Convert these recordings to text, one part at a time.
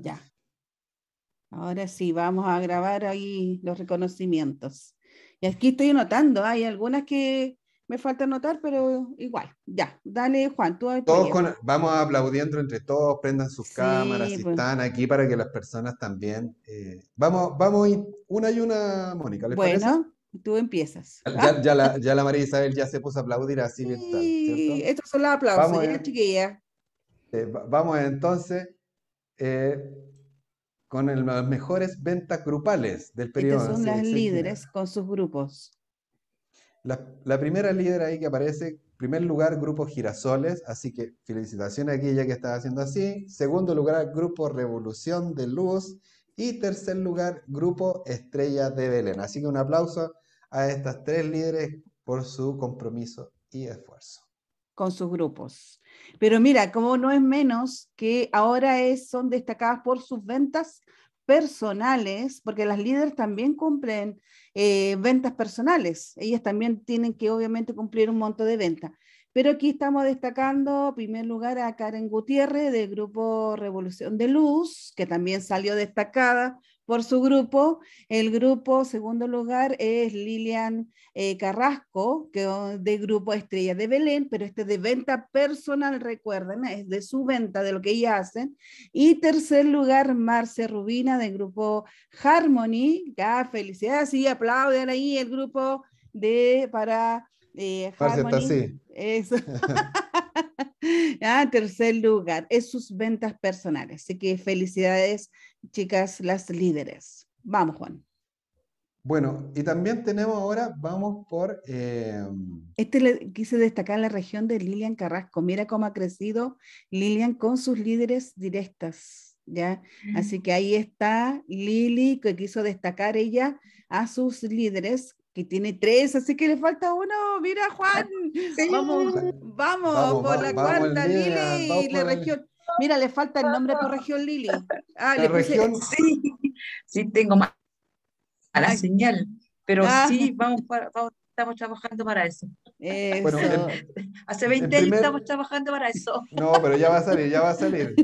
Ya. Ahora sí, vamos a grabar ahí los reconocimientos. Y aquí estoy anotando, hay algunas que me falta anotar, pero igual, ya, dale Juan, tú todos con, Vamos aplaudiendo entre todos, prendan sus cámaras, si pues. están aquí para que las personas también... Eh, vamos, vamos una y una, Mónica, bueno. Tú empiezas. Ya, la, María Isabel ya se puso a aplaudir así. Sí, estos son los aplausos, vamos eh, vamos entonces eh, con las mejores ventas grupales del periodo. Estas son las líderes con sus grupos. La, primera líder ahí que aparece, primer lugar, grupo Girasoles, así que felicitaciones aquí ya que está haciendo así. Segundo lugar, grupo Revolución de Luz. Y tercer lugar, grupo Estrella de Belén. Así que un aplauso a estas tres líderes por su compromiso y esfuerzo con sus grupos. Pero mira, como no es menos que ahora es, son destacadas por sus ventas personales, porque las líderes también cumplen eh, ventas personales. Ellas también tienen que obviamente cumplir un monto de venta. Pero aquí estamos destacando, en primer lugar, a Karen Gutiérrez del grupo Revolución de Luz, que también salió destacada por su grupo. El grupo, segundo lugar, es Lilian eh, Carrasco, que oh, de grupo Estrella de Belén, pero este de venta personal, recuerden, es de su venta, de lo que ella hace. Y tercer lugar, Marce Rubina, del grupo Harmony. Ya, felicidades, y aplauden ahí el grupo de para eh, Harmony. Eso. ah, tercer lugar, es sus ventas personales. Así que felicidades chicas las líderes. Vamos, Juan. Bueno, y también tenemos ahora, vamos por... Eh, este le quise destacar la región de Lilian Carrasco. Mira cómo ha crecido Lilian con sus líderes directas, ¿ya? Así que ahí está Lili, que quiso destacar ella a sus líderes, que tiene tres, así que le falta uno. Mira, Juan, vamos, por la cuarta, Lili, la región... Mira, le falta el nombre por región Lili. Ah, la región puse... sí, sí, tengo más a la señal, pero ah. sí, vamos, estamos trabajando para eso. Hace 20 años estamos trabajando para eso. No, pero ya va a salir, ya va a salir.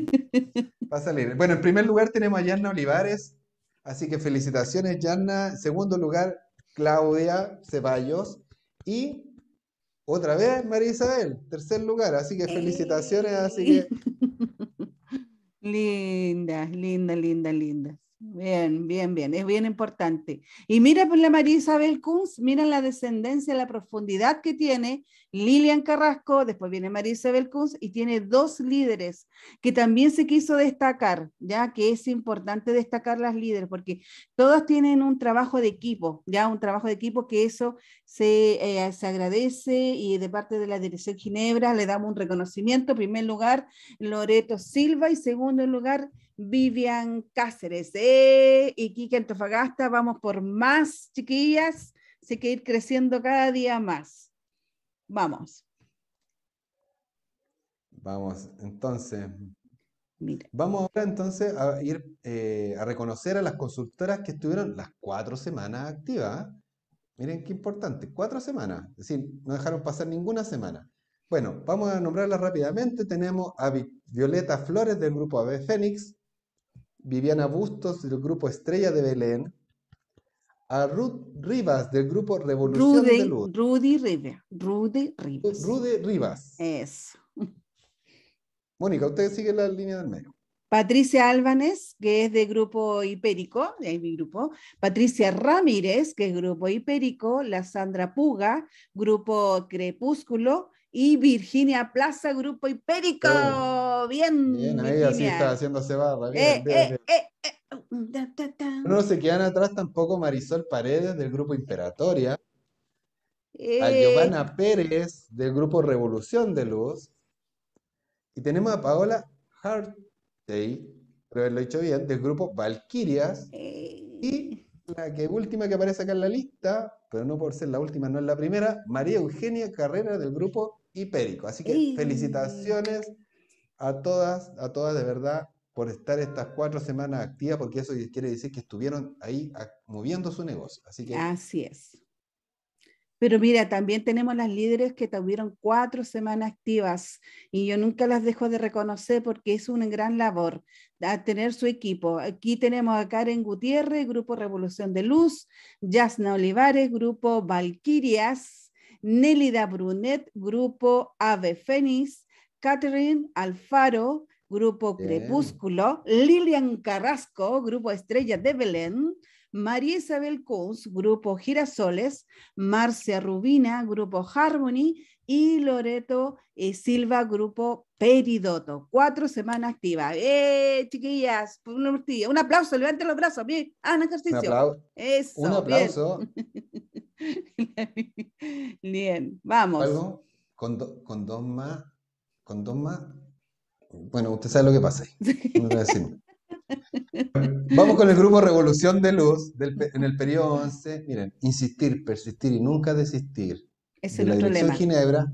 Va a salir. Bueno, en primer lugar tenemos a Yanna Olivares, así que felicitaciones, Yanna. En segundo lugar, Claudia Ceballos. Y otra vez, María Isabel, tercer lugar, así que felicitaciones, así que... Linda, linda, linda, linda. Bien, bien, bien, es bien importante. Y mira por pues, la María Isabel Kunz, mira la descendencia, la profundidad que tiene Lilian Carrasco, después viene María Isabel Kunz y tiene dos líderes que también se quiso destacar, ya que es importante destacar las líderes porque todas tienen un trabajo de equipo, ya un trabajo de equipo que eso se, eh, se agradece y de parte de la Dirección Ginebra le damos un reconocimiento. En primer lugar, Loreto Silva y segundo lugar, Vivian Cáceres. Eh, Iquique Antofagasta, vamos por más, chiquillas. Así que ir creciendo cada día más. Vamos. Vamos, entonces. Vamos ahora entonces a ir eh, a reconocer a las consultoras que estuvieron las cuatro semanas activas. Miren qué importante, cuatro semanas, es decir, no dejaron pasar ninguna semana. Bueno, vamos a nombrarlas rápidamente. Tenemos a Violeta Flores del grupo AB Fénix, Viviana Bustos del grupo Estrella de Belén, a Ruth Rivas del grupo Revolución Rudy, de Luz. Rudy Rivas. Rudy Rivas. Rudy Rivas. Eso. Mónica, usted sigue la línea del medio. Patricia Álvarez, que es de Grupo Hipérico, ahí mi grupo. Patricia Ramírez, que es Grupo Hipérico. La Sandra Puga, Grupo Crepúsculo y Virginia Plaza, Grupo Hipérico. bien, bien. ahí Virginia. así está haciéndose barra. Bien, no se quedan atrás tampoco Marisol Paredes del Grupo Imperatoria. A eh. Giovanna Pérez del Grupo Revolución de Luz. Y tenemos a Paola Hartey, creo que lo dicho bien, del grupo Valquirias. Eh. Y la que última que aparece acá en la lista, pero no por ser la última, no es la primera, María Eugenia Carrera del grupo y Perico. Así que felicitaciones a todas, a todas de verdad por estar estas cuatro semanas activas, porque eso quiere decir que estuvieron ahí moviendo su negocio. Así que. Así es. Pero mira, también tenemos las líderes que tuvieron cuatro semanas activas y yo nunca las dejo de reconocer porque es una gran labor tener su equipo. Aquí tenemos a Karen Gutiérrez, Grupo Revolución de Luz, Jasna Olivares, Grupo Valquirias, Nélida Brunet, Grupo Ave Fénix, Catherine Alfaro, Grupo Crepúsculo, Lilian Carrasco, Grupo Estrella de Belén, María Isabel Kunz, Grupo Girasoles, Marcia Rubina, Grupo Harmony y Loreto Silva, Grupo Peridoto. Cuatro semanas activas. ¡Eh, chiquillas! Un, aplauso, levanten los brazos. Bien, ejercicio. Un aplauso. un aplauso. Bien, vamos. Con, dos más, con dos más. Bueno, usted sabe lo que pasa Vamos con el grupo Revolución de Luz en el periodo 11. Miren, insistir, persistir y nunca desistir. Es el otro Ginebra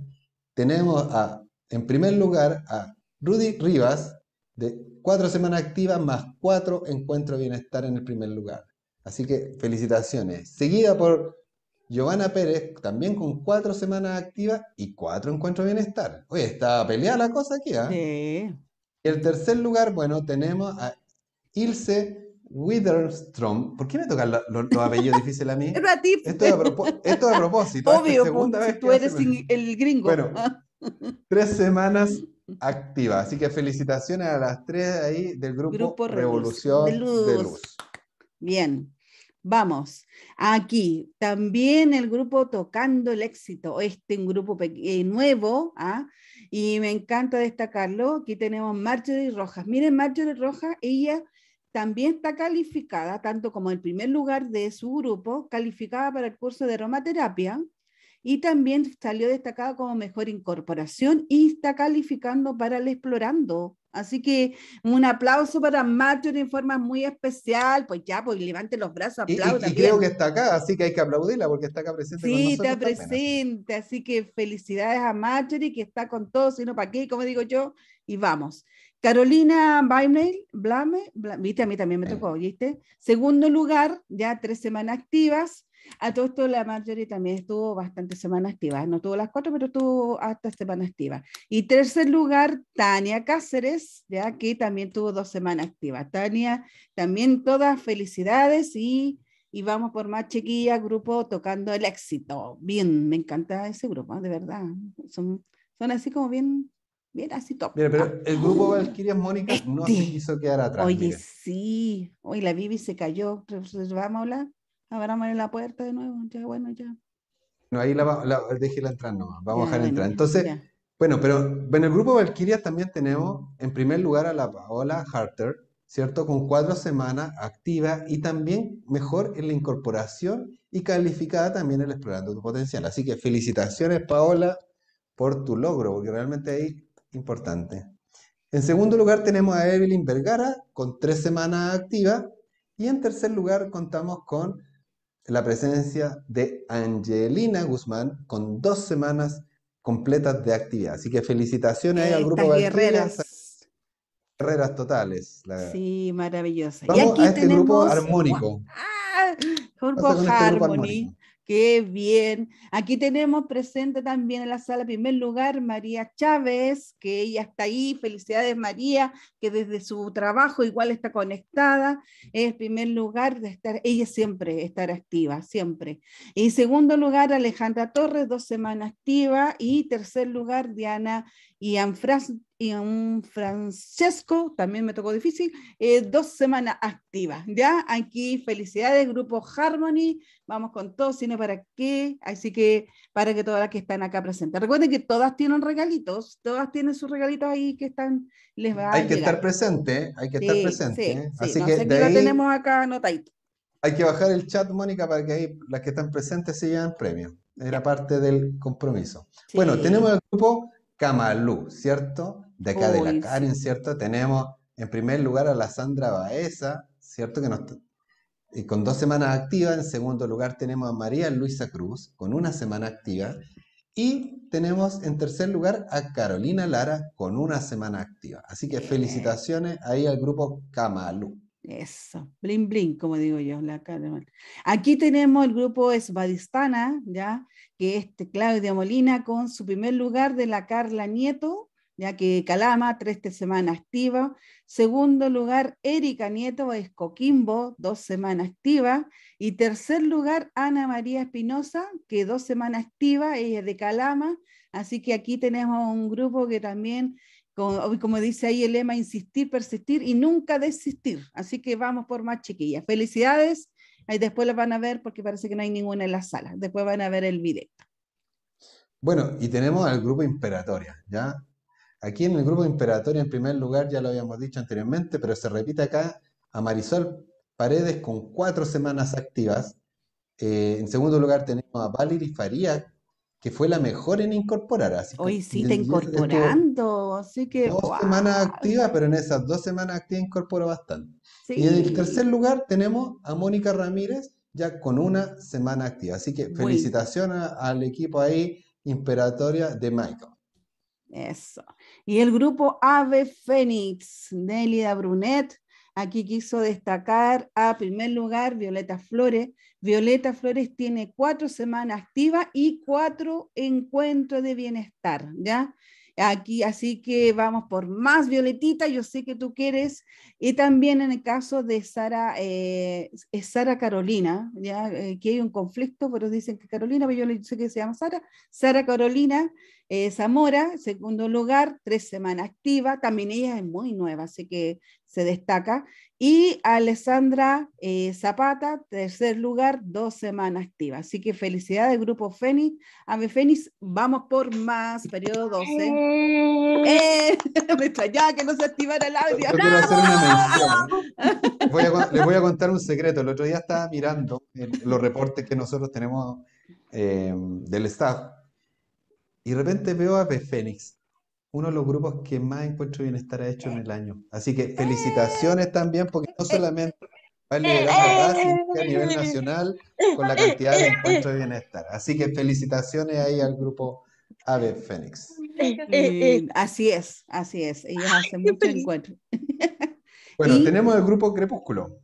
tenemos a, en primer lugar a Rudy Rivas de cuatro semanas activas más cuatro encuentros de bienestar en el primer lugar. Así que felicitaciones. Seguida por Giovanna Pérez, también con cuatro semanas activas y cuatro encuentros de bienestar. Oye, está peleada la cosa aquí, ¿ah? Sí. el tercer lugar, bueno, tenemos a Ilse Witherstrom. ¿Por qué me toca los lo, apellidos difíciles a mí? esto, es a esto es a propósito. Obvio, pues, tú eres el gringo. Bueno, ah. tres semanas activas. Así que felicitaciones a las tres ahí del grupo, Revolución, de, de Luz. Bien. Vamos, aquí también el grupo Tocando el Éxito, este un grupo eh, nuevo, ¿ah? y me encanta destacarlo. Aquí tenemos Marjorie Rojas. Miren, Marjorie Rojas, ella también está calificada, tanto como el primer lugar de su grupo, calificada para el curso de aromaterapia, y también salió destacada como mejor incorporación y está calificando para el explorando Así que un aplauso para Marjorie en forma muy especial. Pues ya, pues levante los brazos, aplaudan. Y, creo que está acá, así que hay que aplaudirla porque está acá presente. Sí, está presente. Así que felicidades a y que está con todos, sino para qué, como digo yo, y vamos. Carolina Baimel, Blame, Blame, viste, a mí también me tocó, ¿viste? Segundo lugar, ya tres semanas activas. A todo esto la Marjorie también estuvo bastante semana activa, no tuvo las cuatro, pero estuvo hasta semana activa. Y tercer lugar, Tania Cáceres, ya que también tuvo dos semanas activas. Tania, también todas felicidades y, y vamos por más chiquilla, grupo tocando el éxito. Bien, me encanta ese grupo, de verdad. Son, son así como bien Bien, así top. Mira, pero el grupo Valquirias Mónica no este. se quiso quedar atrás. Oye, sí. Oye, la Bibi se cayó. Vamos a hablar abramos la puerta de nuevo, ya bueno, ya. No, ahí la, la entrada, entrar nomás, vamos a dejar entrar. Entonces, bueno, pero en el grupo Valquirias también tenemos en primer lugar a la Paola Harter, ¿cierto? Con cuatro semanas activa y también mejor en la incorporación y calificada también en explorando tu potencial. Así que felicitaciones, Paola, por tu logro, porque realmente es importante. En segundo lugar tenemos a Evelyn Vergara con tres semanas activas y en tercer lugar contamos con la presencia de Angelina Guzmán con dos semanas completas de actividad. Así que felicitaciones al grupo guerreras. Guerreras totales. Sí, maravillosa. Vamos aquí a este grupo armónico. ¡Ah! Este grupo Harmony. Qué bien. Aquí tenemos presente también en la sala, en primer lugar, María Chávez, que ella está ahí. Felicidades, María, que desde su trabajo igual está conectada. En primer lugar, de estar, ella siempre estar activa, siempre. En segundo lugar, Alejandra Torres, dos semanas activa. Y tercer lugar, Diana y Anfras y a un Francesco, también me tocó difícil, eh, dos semanas activas. Ya, aquí felicidades, grupo Harmony, vamos con todo, sino para qué, así que para que todas las que están acá presentes. Recuerden que todas tienen regalitos, todas tienen sus regalitos ahí que están, les va Hay que estar presente, hay que estar presente. Sí, ¿eh? así sí, que tenemos acá anotadito. Hay que bajar el chat, Mónica, para que ahí las que están presentes se lleven premio. Era parte del compromiso. Bueno, tenemos el grupo Camalú, ¿cierto? De acá de la Karen, ¿cierto? Tenemos en primer lugar a la Sandra Baeza, ¿cierto? Que y con dos semanas activas. En segundo lugar tenemos a María Luisa Cruz con una semana activa. Y tenemos en tercer lugar a Carolina Lara con una semana activa. Así que felicitaciones ahí al grupo Camalú. Eso, blin blin, como digo yo. La Aquí tenemos el grupo Esbadistana, ya, que es este Claudia Molina con su primer lugar de la Carla Nieto, ya que Calama, tres semanas activa. Segundo lugar, Erika Nieto es Coquimbo, dos semanas activa. Y tercer lugar, Ana María Espinosa, que dos semanas activa, ella es de Calama. Así que aquí tenemos un grupo que también como, dice ahí el lema, insistir, persistir y nunca desistir. Así que vamos por más chiquillas. Felicidades. Ahí después las van a ver porque parece que no hay ninguna en la sala. Después van a ver el video. Bueno, y tenemos al grupo Imperatoria, ¿ya? Aquí en el grupo Imperatoria, en primer lugar, ya lo habíamos dicho anteriormente, pero se repite acá a Marisol Paredes con cuatro semanas activas. Eh, en segundo lugar tenemos a Valerie Faría que fue la mejor en incorporar. Hoy sí, te incorporando, así que... Dos semanas activas, pero en esas dos semanas activas incorporó bastante. Y en el tercer lugar tenemos a Mónica Ramírez, ya con una semana activa. Así que felicitaciones al equipo ahí, imperatoria de Michael. Eso. Y el grupo Ave Fénix, de Brunet, Aquí quiso destacar a primer lugar Violeta Flores. Violeta Flores tiene cuatro semanas activas y cuatro encuentros de bienestar, ¿ya? Aquí, así que vamos por más, Violetita, yo sé que tú quieres. Y también en el caso de Sara, eh, Sara Carolina, ya eh, que hay un conflicto, pero dicen que Carolina, pero yo sé que se llama Sara, Sara Carolina, eh, Zamora, segundo lugar, tres semanas activa, también ella es muy nueva, así que se destaca. Y Alessandra eh, Zapata, tercer lugar, dos semanas activa. Así que felicidades, Grupo Fénix. mi Fénix, vamos por más, periodo 12. Eh, eh me que no se activara el audio. Voy les voy a contar un secreto. El otro día estaba mirando los reportes que nosotros tenemos del staff y de repente veo a Ave Fénix, uno de los grupos que más Encuentro Bienestar ha hecho en el año. Así que felicitaciones también, porque no solamente va a nivel nacional con la cantidad de Encuentro de Bienestar. Así que felicitaciones ahí al grupo Ave Fénix. Eh, así es, así es. Ellos hacen mucho encuentro. Bueno, tenemos el grupo Crepúsculo.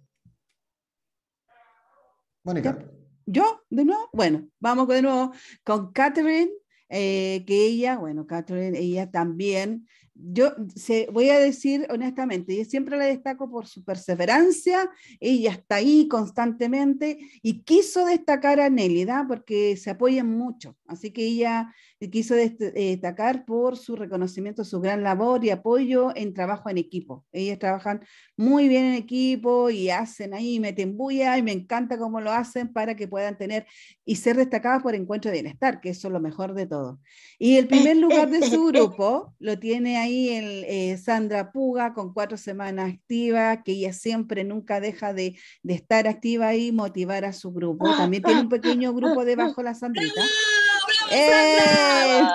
Mónica. ¿Yo? ¿De nuevo? Bueno, vamos de nuevo con Catherine eh, que ella, bueno, Catherine, ella también, yo se, voy a decir honestamente, yo siempre la destaco por su perseverancia, ella está ahí constantemente y quiso destacar a ¿verdad? porque se apoyan mucho, así que ella y quiso eh, destacar por su reconocimiento, su gran labor y apoyo en trabajo en equipo. Ellas trabajan muy bien en equipo y hacen ahí, meten bulla y me encanta cómo lo hacen para que puedan tener y ser destacadas por encuentro de bienestar, que eso es lo mejor de todo. Y el primer lugar de su grupo lo tiene ahí el, eh, Sandra Puga con cuatro semanas activa, que ella siempre nunca deja de, de estar activa y motivar a su grupo. También tiene un pequeño grupo debajo la Sandrita. ¡Eh!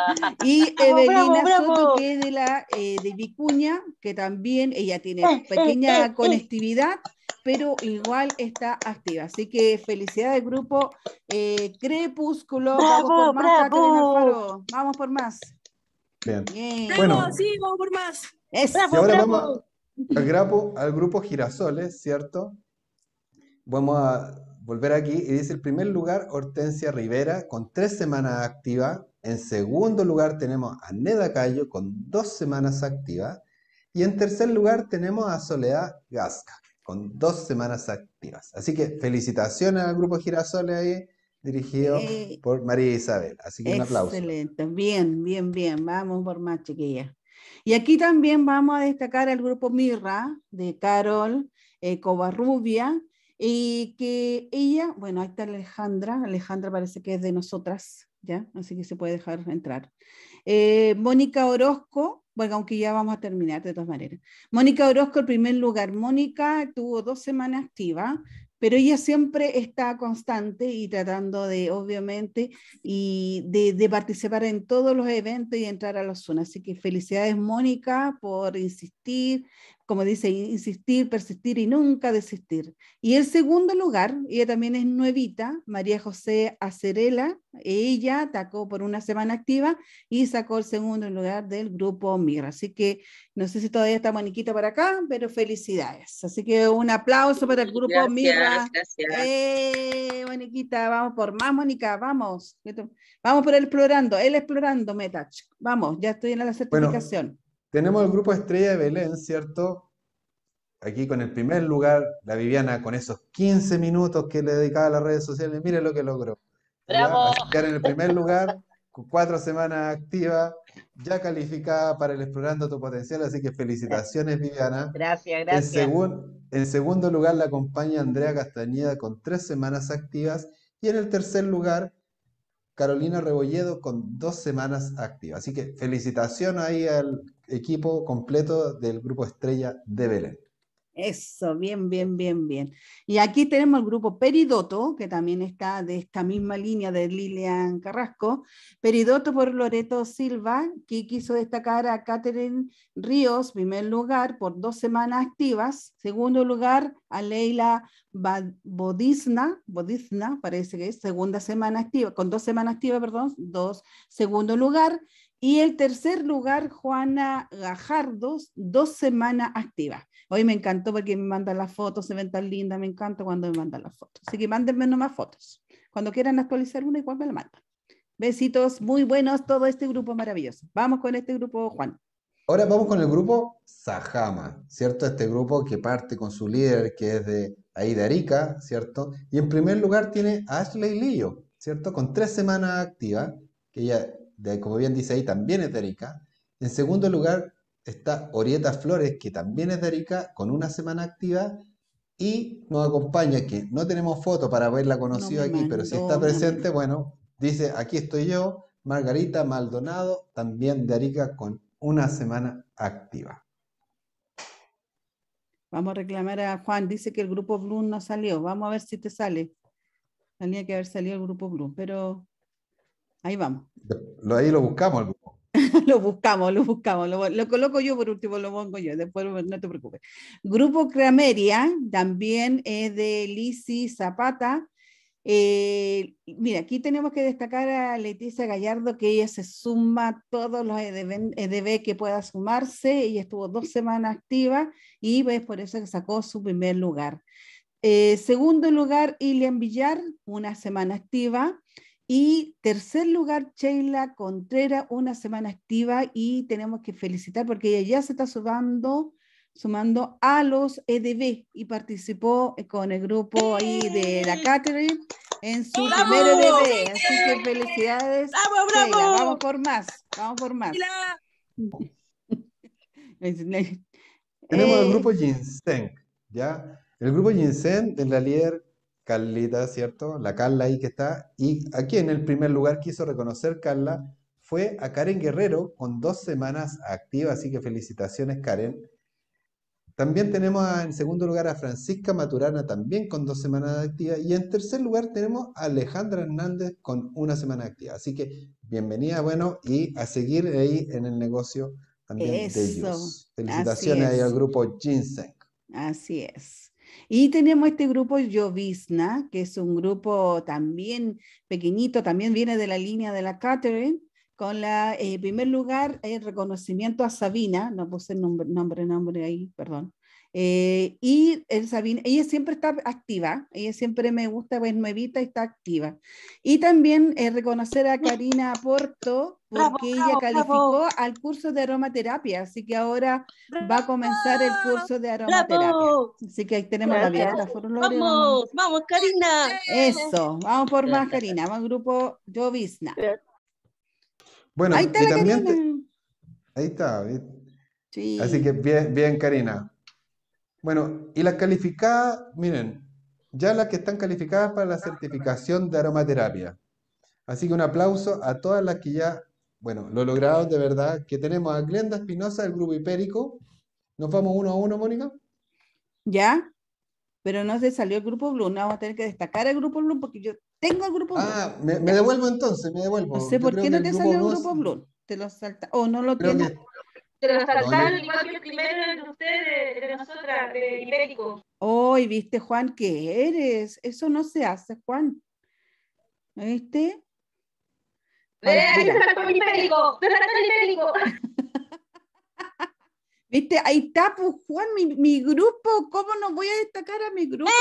Y Evelina Soto, que es de, la, eh, de Vicuña, que también ella tiene eh, pequeña conectividad, pero igual está activa. Así que felicidades, grupo Crepúsculo. vamos por más, Vamos por más. Bien. sí, vamos por más. ahora vamos al grupo, al grupo Girasoles, ¿cierto? Vamos a volver aquí y dice el primer lugar Hortensia Rivera con tres semanas activas. En segundo lugar tenemos a Neda Cayo con dos semanas activas. Y en tercer lugar tenemos a Soledad Gasca con dos semanas activas. Así que felicitaciones al grupo Girasole, ahí, dirigido por María Isabel. Así que un aplauso. Excelente, bien, bien, bien. Vamos por más, chiquilla Y aquí también vamos a destacar al grupo Mirra de Carol eh, Covarrubia, y que ella, bueno, ahí está Alejandra, Alejandra parece que es de nosotras, ¿ya? Así que se puede dejar entrar. Eh, Mónica Orozco, bueno, aunque ya vamos a terminar de todas maneras. Mónica Orozco, el primer lugar, Mónica tuvo dos semanas activa, pero ella siempre está constante y tratando de, obviamente, y de, participar en todos los eventos y entrar a los zona. Así que felicidades, Mónica, por insistir, como dice, insistir, persistir y nunca desistir. Y el segundo lugar, ella también es nuevita, María José Acerela, ella atacó por una semana activa y sacó el segundo lugar del grupo MIR. Así que no sé si todavía está Moniquita para acá, pero felicidades. Así que un aplauso para el grupo gracias, MIRA. Gracias. Eh, Moniquita! Vamos por más, Mónica, vamos. Vamos por el explorando, el explorando, Metach. Vamos, ya estoy en la certificación. Tenemos el grupo Estrella de Belén, ¿cierto? Aquí con el primer lugar, la Viviana con esos 15 minutos que le dedicaba a las redes sociales, mire lo que logró. ¡Bravo! en el primer lugar, con cuatro semanas activas, ya calificada para el Explorando tu Potencial, así que felicitaciones Viviana. Gracias, gracias. En, en segundo lugar la acompaña Andrea Castañeda con tres semanas activas y en el tercer lugar Carolina Rebolledo con dos semanas activas. Así que felicitación ahí al equipo completo del grupo estrella de Belén. Eso, bien, bien, bien, bien. Y aquí tenemos el grupo Peridoto, que también está de esta misma línea de Lilian Carrasco. Peridoto por Loreto Silva, que quiso destacar a Catherine Ríos, primer lugar, por dos semanas activas. Segundo lugar, a Leila Bodizna, Bodizna parece que es, segunda semana activa, con dos semanas activas, perdón, dos, segundo lugar. Y el tercer lugar, Juana Gajardos, dos semanas activas. Hoy me encantó porque me mandan las fotos, se ven tan lindas, me encanta cuando me mandan las fotos. Así que mándenme más fotos. Cuando quieran actualizar una, igual me la mandan. Besitos muy buenos, todo este grupo maravilloso. Vamos con este grupo, Juan. Ahora vamos con el grupo Sajama, ¿cierto? Este grupo que parte con su líder, que es de ahí de Arica, ¿cierto? Y en primer lugar tiene a Ashley Lillo, ¿cierto? Con tres semanas activas, que ella como bien dice ahí, también es de Arica. En segundo lugar está Orieta Flores, que también es de Arica, con una semana activa. Y nos acompaña, que no tenemos foto para haberla conocido aquí, pero si está presente, bueno, dice, aquí estoy yo, Margarita Maldonado, también de Arica, con una semana activa. Vamos a reclamar a Juan. Dice que el grupo Bloom no salió. Vamos a ver si te sale. Tenía que haber salido el grupo Bloom, pero Ahí vamos. ahí lo buscamos. lo buscamos, lo buscamos. Lo, coloco yo por último, lo pongo yo. Después no te preocupes. Grupo Crameria también es de Lisi Zapata. Eh, mira, aquí tenemos que destacar a Leticia Gallardo, que ella se suma todos los EDB, e que pueda sumarse. Ella estuvo dos semanas activa y pues, por eso que sacó su primer lugar. Eh, segundo lugar, Ilian Villar, una semana activa. Y tercer lugar, Sheila Contreras, una semana activa y tenemos que felicitar porque ella ya se está sumando, sumando a los EDB y participó con el grupo ahí de la Catherine en su primer EDB. Así que felicidades. Vamos por más, vamos por más. Tenemos el grupo eh, Ginseng, ¿ya? El grupo Ginseng, la Lier. Carlita, ¿cierto? La Carla ahí que está. Y aquí en el primer lugar quiso reconocer Carla fue a Karen Guerrero con dos semanas activas, así que felicitaciones Karen. También tenemos en segundo lugar a Francisca Maturana, también con dos semanas activas. Y en tercer lugar tenemos a Alejandra Hernández con una semana activa. Así que bienvenida, bueno, y a seguir ahí en el negocio también de ellos. Felicitaciones ahí al grupo Ginseng. Así es. Y tenemos este grupo Jovisna, que es un grupo también pequeñito, también viene de la línea de la Catherine, con la, en eh, primer lugar, el reconocimiento a Sabina, no puse nombre, nombre, nombre ahí, perdón, eh, y el Sabine, ella siempre está activa, ella siempre me gusta ver nuevita y está activa. Y también eh, reconocer a Karina Porto, porque ella calificó al curso de aromaterapia, así que ahora va a comenzar el curso de aromaterapia. Así que ahí tenemos la vida Vamos, vamos, Karina. Eso, vamos por más, Karina. Vamos, grupo Jovisna. Bueno, ahí está la Ahí está. Así que bien, Karina. Bueno, y las calificadas, miren, ya las que están calificadas para la certificación de aromaterapia. Así que un aplauso a todas las que ya, bueno, lo lograron de verdad, que tenemos a Glenda Espinosa del grupo Hipérico. Nos vamos uno a uno, Mónica. Ya, pero no se salió el grupo Blue, no vamos a tener que destacar el grupo Blue porque yo tengo el grupo Blue. Ah, me, devuelvo entonces, me devuelvo. No sé por qué no te salió el grupo Blue. Te lo salta. O no lo tienes. Se lo asaltaron igual que el primero de ustedes, de nosotras, de Ibérico. Hoy, viste, Juan, ¿Qué eres. Eso no se hace, Juan. ¿Viste? De ahí se saltó el Ibérico! ¡Se saltó el Ibérico! Viste, ahí está, pues, Juan, mi, grupo, ¿cómo no voy a destacar a mi grupo?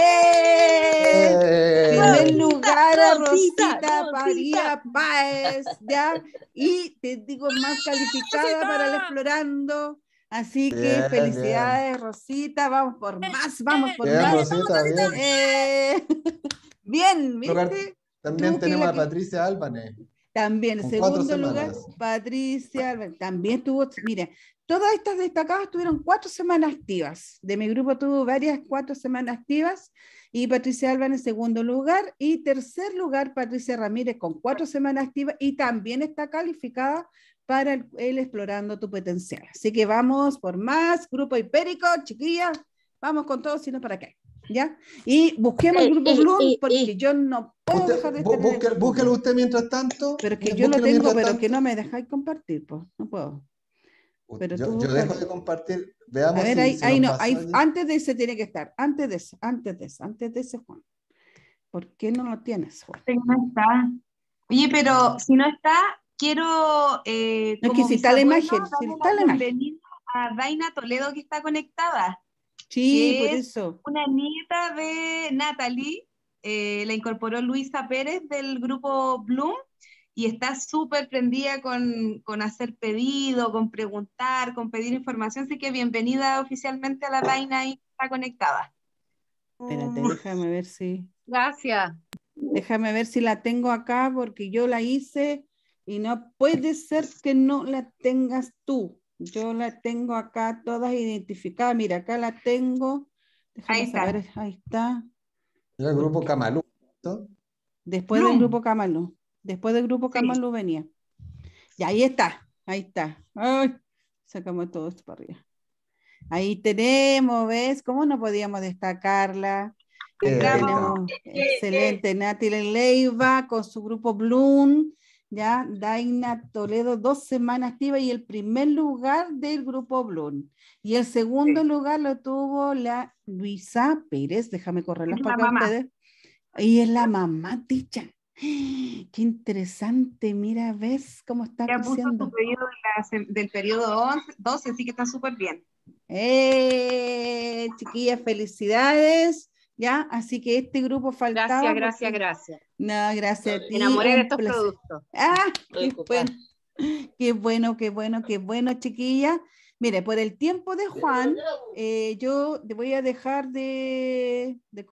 ¡Eh! ¡Eh! ¡Eh! Primer lugar a Rosita, María Páez, ¿ya? Y te digo, más ¡Ah, calificada para el Explorando. Así que felicidades, Rosita, vamos por eh, más, vamos por bien, más. bien. bien, ¿viste? También tenemos a Patricia Álvarez. También, en segundo lugar, Patricia, también tuvo, mira, todas estas destacadas tuvieron cuatro semanas activas. De mi grupo tuvo varias cuatro semanas activas y Patricia Alba en segundo lugar y tercer lugar Patricia Ramírez con cuatro semanas activas y también está calificada para el, explorando tu potencial. Así que vamos por más, grupo hipérico, chiquillas, vamos con todo, sino para qué ¿Ya? Y busquemos eh, el grupo Bloom porque yo no puedo dejar de tener... Búsquelo, usted mientras tanto. Pero que eh, yo lo tengo, pero que no me dejáis compartir, pues, no puedo. Pero yo, dejo de compartir, veamos. A ver, ahí, no, ahí, antes de ese tiene que estar, antes de ese, antes de ese, antes de ese, Juan. ¿Por qué no lo tienes, Juan? No está. Oye, pero si no está, quiero... no eh, es que si está la imagen, si la a Daina Toledo que está conectada. Sí, por eso. Una nieta de Natalie, eh, la incorporó Luisa Pérez del grupo Bloom y está súper prendida con, hacer pedido, con preguntar, con pedir información. Así que bienvenida oficialmente a la vaina y está conectada. Espérate, uh. déjame ver si. Gracias. Déjame ver si la tengo acá porque yo la hice y no puede ser que no la tengas tú. Yo la tengo acá todas identificadas. Mira, acá la tengo. Déjame ahí saber. está. Ahí está. El grupo Camalú. Después del grupo Camalú. Después del grupo Camalú venía. Y ahí está. Ahí está. sacamos todo esto para arriba. Ahí tenemos, ¿ves? ¿Cómo no podíamos destacarla? tenemos, excelente, eh. Leiva con su grupo Bloom ya Daina Toledo dos semanas activa y el primer lugar del grupo Blum. Y el segundo lugar lo tuvo la Luisa Pérez, déjame correr las palabras ustedes. Y es la mamá ticha. Qué interesante, mira, ves cómo está ya Puso periodo del periodo 12, así que está súper bien. ¡Eh! Chiquillas, felicidades. ¿ya? Así que este grupo faltaba. Gracias, gracias, gracias. No, gracias a ti. enamoré de estos productos. Ah, qué bueno. qué bueno, qué bueno, qué bueno, chiquilla. Mire, por el tiempo de Juan, eh, yo te voy a dejar de,